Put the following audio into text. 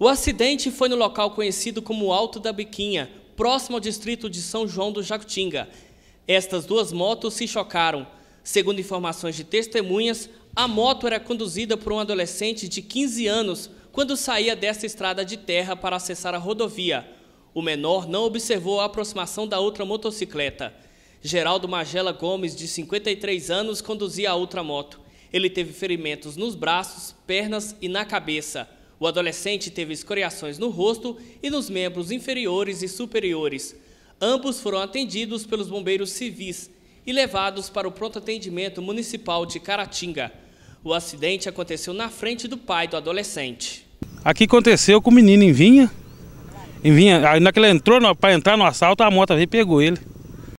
O acidente foi no local conhecido como Alto da Biquinha, próximo ao distrito de São João do Jacutinga. Estas duas motos se chocaram. Segundo informações de testemunhas, a moto era conduzida por um adolescente de 15 anos quando saía desta estrada de terra para acessar a rodovia. O menor não observou a aproximação da outra motocicleta. Geraldo Magela Gomes, de 53 anos, conduzia a outra moto. Ele teve ferimentos nos braços, pernas e na cabeça. O adolescente teve escoriações no rosto e nos membros inferiores e superiores. Ambos foram atendidos pelos bombeiros civis e levados para o pronto atendimento municipal de Caratinga. O acidente aconteceu na frente do pai do adolescente. Aqui aconteceu com o menino em vinha. Em vinha, naquele entrou para entrar no assalto, a moto veio e pegou ele.